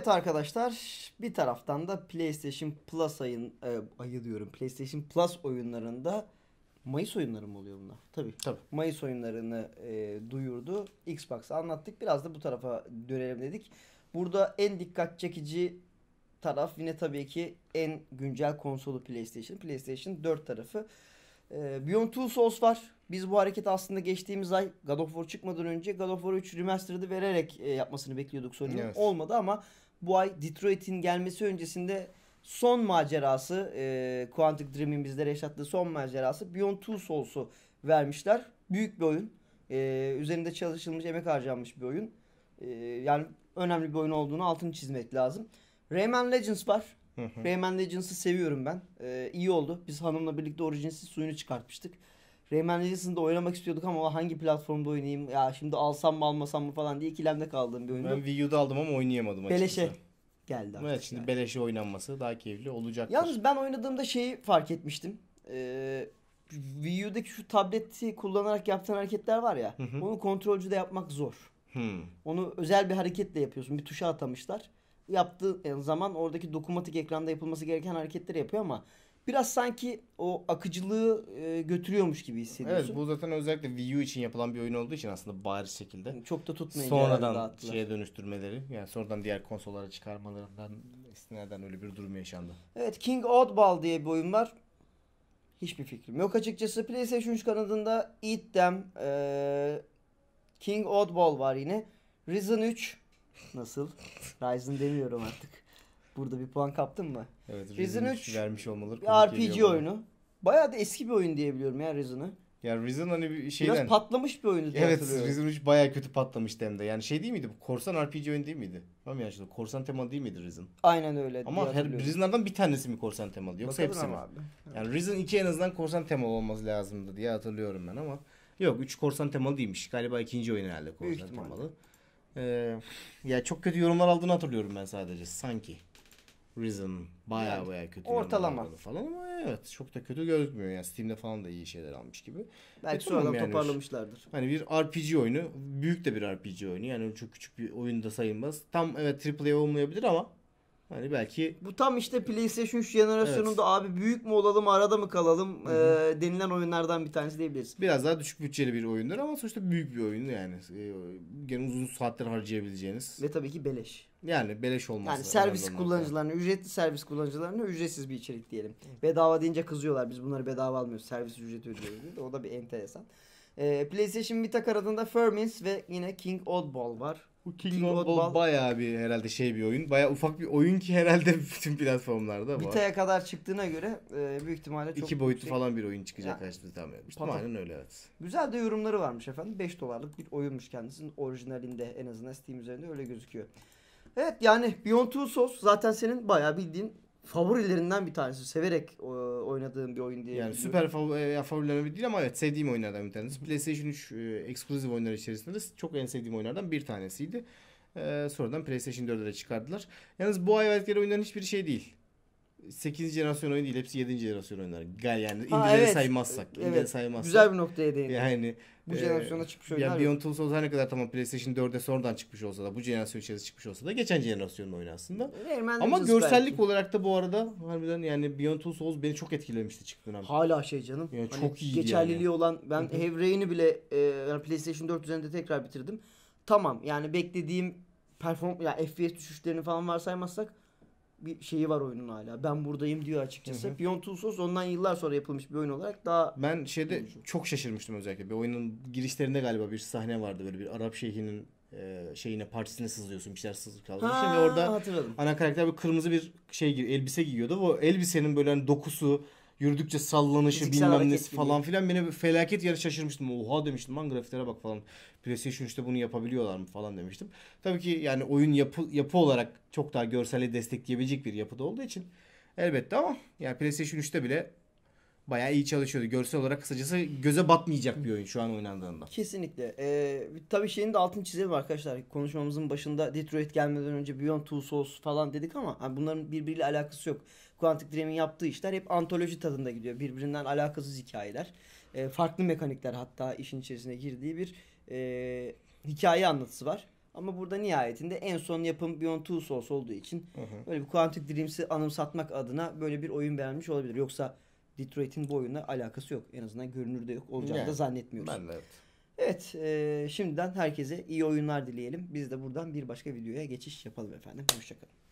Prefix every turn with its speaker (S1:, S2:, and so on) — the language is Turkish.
S1: Evet arkadaşlar bir taraftan da PlayStation Plus ayın e, ayı diyorum PlayStation Plus oyunlarında Mayıs oyunları mı oluyor bunlar? Tabii. Tabii. Mayıs oyunlarını e, duyurdu. Xbox'ı anlattık. Biraz da bu tarafa dönelim dedik. Burada en dikkat çekici taraf yine tabii ki en güncel konsolu PlayStation. PlayStation 4 tarafı. E, Beyond Two Souls var. Biz bu hareketi aslında geçtiğimiz ay God of War çıkmadan önce God of War 3 Remastered'ı vererek e, yapmasını bekliyorduk Sony'nin. Evet. Olmadı ama bu ay Detroit'in gelmesi öncesinde son macerası e, Quantic Dream'in bizlere yaşattığı son macerası Beyond Two Souls'u vermişler. Büyük bir oyun. E, üzerinde çalışılmış, emek harcanmış bir oyun. E, yani önemli bir oyun olduğunu altını çizmek lazım. Rayman Legends var. Rayman Legends'ı seviyorum ben. Ee, iyi oldu. Biz hanımla birlikte Origins'in suyunu çıkartmıştık. Rayman Legends'ı da oynamak istiyorduk ama hangi platformda oynayayım? Ya şimdi alsam mı almasam mı falan diye ikilemde kaldığım bir oyundu. Ben Wii U'da aldım ama
S2: oynayamadım açıkçası. Beleşe geldi artık. Evet şimdi yani. beleşe oynanması daha keyifli olacak. Yalnız
S1: ben oynadığımda şeyi fark etmiştim. Ee, Wii U'daki şu tableti kullanarak yaptığın hareketler var ya. Hı hı. Onu kontrolcüde yapmak zor. Hmm. Onu özel bir hareketle yapıyorsun. Bir tuşa atamışlar yaptığı zaman oradaki dokunmatik ekranda yapılması gereken hareketleri yapıyor ama biraz sanki o akıcılığı e, götürüyormuş gibi hissediyorsun. Evet
S2: bu zaten özellikle Wii U için yapılan bir oyun olduğu için aslında bariz şekilde. Çok da tutmayın. Sonradan şeye dönüştürmeleri yani sonradan diğer konsollara çıkarmalarından istinaden öyle bir durum yaşandı.
S1: Evet King Oddball diye bir oyun var. Hiçbir fikrim yok açıkçası. PlayStation 3 kanadında Eat Them, e, King Oddball var yine. Risen 3, Nasıl? Ryzen demiyorum artık. Burada bir puan kaptın mı? Evet Risen 3 vermiş olmaları. Bir RPG oyunu. Bana. Bayağı da eski bir oyun diyebiliyorum ya Ryzen'ı.
S2: Ya Risen hani bir şeyden... Biraz patlamış bir oyunu Evet Ryzen 3 baya kötü patlamış hem de. Yani şey değil miydi bu? Korsan RPG oyun değil miydi? Tamam ya şimdi korsan temalı değil miydi Ryzen? Aynen öyle. Ama her Risen'lardan bir tanesi mi korsan temalı yoksa Bakalım hepsi mi? Abi. Yani Ryzen 2 en azından korsan temalı olması lazımdı diye hatırlıyorum ben ama. Yok 3 korsan temalı değilmiş. Galiba ikinci oyun herhalde korsan temalı. Ee, ya çok kötü yorumlar aldığını hatırlıyorum ben sadece sanki. reason baya yani, baya kötü. Ortalama. Falan ama evet çok da kötü gözükmüyor. Yani Steam'de falan da iyi şeyler almış gibi. Belki e, sonradan yani toparlamışlardır. Hani bir RPG oyunu. Büyük de bir RPG oyunu. Yani çok küçük bir oyunda sayılmaz. Tam evet AAA olmayabilir ama Hani belki bu tam işte PlayStation 3 jenerasyonunda evet. abi büyük mü olalım
S1: arada mı kalalım e, denilen oyunlardan bir tanesi diyebiliriz. Biraz
S2: daha düşük bütçeli bir oyundur ama sonuçta büyük bir oyun yani. Gene uzun saatler harcayabileceğiniz. Ve tabii ki beleş. Yani beleş olmaz. Yani servis kullanıcılarına,
S1: yani. ücretli servis kullanıcılarına ücretsiz bir içerik diyelim. Bedava deyince kızıyorlar. Biz bunları bedava almıyoruz. Servis ücreti ödüyoruz diye o da bir enteresan. Ee, PlayStation Vita karadında Fermis ve yine King Oddball var.
S2: Bu King, King of Ball bayağı bir herhalde şey bir oyun. Bayağı ufak bir oyun ki herhalde bütün platformlarda var. Bita'ya
S1: kadar çıktığına göre e, büyük
S2: ihtimalle çok İki boyutlu yüksek. Şey- falan bir oyun çıkacak yani, karşımıza tahmin etmiştim. öyle evet.
S1: Güzel de yorumları varmış efendim. 5 dolarlık bir oyunmuş kendisinin orijinalinde en azından Steam üzerinde öyle gözüküyor. Evet yani Beyond Two Souls zaten senin bayağı bildiğin favorilerinden bir tanesi. Severek e, oynadığım bir oyun diye. Yani süper
S2: favori, e, favorilerim değil ama evet sevdiğim oyunlardan bir tanesi. PlayStation 3 e, ekskluziv oyunlar içerisinde de çok en sevdiğim oyunlardan bir tanesiydi. E, sonradan PlayStation 4'e çıkardılar. Yalnız bu ay verdikleri oyunların hiçbir şey değil. 8. jenerasyon oyun değil hepsi 7. jenerasyon oyunlar. Gal yani indireleri evet. saymazsak. Evet. saymazsak. Güzel bir noktaya değindin. Yani bu e, çıkmış oyunlar. Ya yani Beyond Two Souls her ne kadar tamam PlayStation 4'e sonradan çıkmış olsa da bu jenerasyon içerisinde çıkmış olsa da geçen jenerasyonun oyunu aslında. Ermen Ama görsellik belki. olarak da bu arada harbiden yani Beyond Two Souls beni çok etkilemişti çıktığın abi. Hala şey canım. Yani hani çok iyi Geçerliliği yani. olan ben hı Heavy bile e,
S1: PlayStation 4 üzerinde tekrar bitirdim. Tamam yani beklediğim perform ya yani FPS düşüşlerini falan varsaymazsak bir şeyi var oyunun hala. Ben buradayım diyor açıkçası. Hı hı.
S2: Beyond Two Souls ondan yıllar sonra yapılmış bir oyun olarak daha... Ben şeyde oyuncu. çok şaşırmıştım özellikle. Bir oyunun girişlerinde galiba bir sahne vardı böyle bir Arap şeyhinin e, şeyine partisine sızlıyorsun bir şeyler sızıp kalmışsın ve orada hatırladım. ana karakter bir kırmızı bir şey elbise giyiyordu. O elbisenin böyle hani dokusu yürüdükçe sallanışı Fiziksel bilmem nesi hareket falan filan beni felaket yarı şaşırmıştım. Oha demiştim lan grafiklere bak falan. PlayStation 3'te bunu yapabiliyorlar mı falan demiştim. Tabii ki yani oyun yapı, yapı olarak çok daha görselle destekleyebilecek bir yapıda olduğu için elbette ama yani PlayStation 3'te bile bayağı iyi çalışıyordu. Görsel olarak kısacası göze batmayacak bir oyun şu an oynandığında. Kesinlikle.
S1: Ee, tabii şeyin de altını çizelim arkadaşlar. Konuşmamızın başında Detroit gelmeden önce Beyond Two Souls falan dedik ama yani bunların birbiriyle alakası yok. Quantic Dream'in yaptığı işler hep antoloji tadında gidiyor. Birbirinden alakasız hikayeler. Ee, farklı mekanikler hatta işin içerisine girdiği bir e, hikaye anlatısı var. Ama burada nihayetinde en son yapım Beyond Two Souls olduğu için hı hı. böyle bir Quantic Dreams'i anımsatmak adına böyle bir oyun beğenmiş olabilir. Yoksa Detroit'in bu oyunla alakası yok. En azından görünürde yok. Olacağını yani, da zannetmiyoruz. Ben de evet. Evet e, şimdiden herkese iyi oyunlar dileyelim. Biz de buradan bir başka videoya geçiş yapalım efendim. Hoşçakalın.